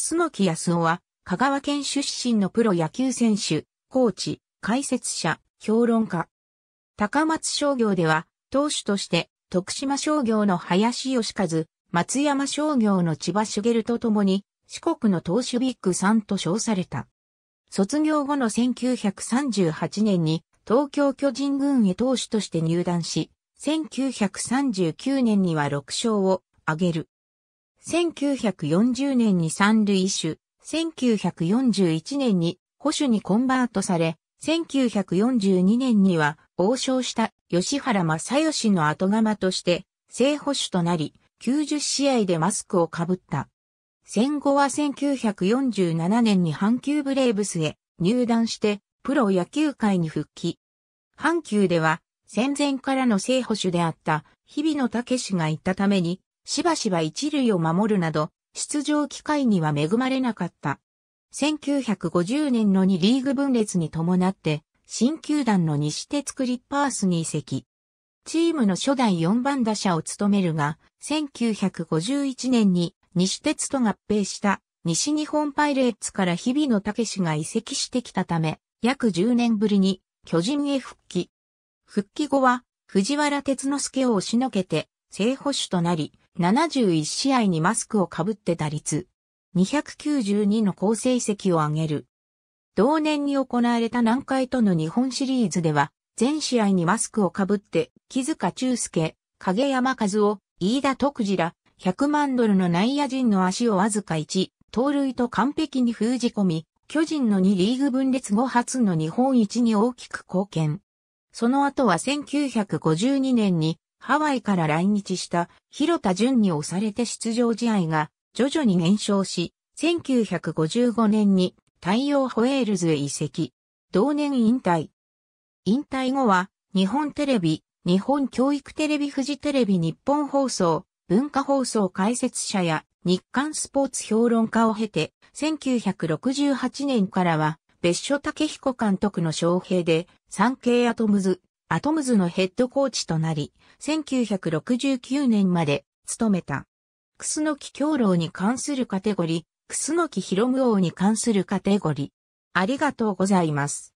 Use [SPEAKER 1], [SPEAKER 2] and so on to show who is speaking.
[SPEAKER 1] 楠木康夫は、香川県出身のプロ野球選手、コーチ、解説者、評論家。高松商業では、投手として、徳島商業の林義和、松山商業の千葉茂と共に、四国の投手ビッグ3と称された。卒業後の1938年に、東京巨人軍へ投手として入団し、1939年には6勝を挙げる。1940年に三塁手、1941年に保守にコンバートされ、1942年には王将した吉原正義の後釜として正保守となり、90試合でマスクをかぶった。戦後は1947年に阪急ブレーブスへ入団してプロ野球界に復帰。阪急では戦前からの正保守であった日比野武がいたためにしばしば一塁を守るなど、出場機会には恵まれなかった。1950年の2リーグ分裂に伴って、新球団の西鉄クリッパースに移籍。チームの初代4番打者を務めるが、1951年に西鉄と合併した西日本パイレーツから日々野武が移籍してきたため、約10年ぶりに巨人へ復帰。復帰後は藤原哲之助を押しのけて正捕手となり、71試合にマスクをかぶって打率、292の好成績を挙げる。同年に行われた南海との日本シリーズでは、全試合にマスクをかぶって、木塚中介、影山和夫、飯田徳次ら、100万ドルの内野陣の足をわずか1、盗塁と完璧に封じ込み、巨人の2リーグ分裂後初の日本一に大きく貢献。その後は1952年にハワイから来日した広田淳に押されて出場試合が徐々に減少し、1955年に太陽ホエールズへ移籍。同年引退。引退後は日本テレビ、日本教育テレビ富士テレビ日本放送、文化放送解説者や日刊スポーツ評論家を経て、1968年からは別所武彦監督の招聘で、産経アトムズ、アトムズのヘッドコーチとなり、1969年まで務めた。楠木教老に関するカテゴリー、楠木博夢王に関するカテゴリー。ありがとうございます。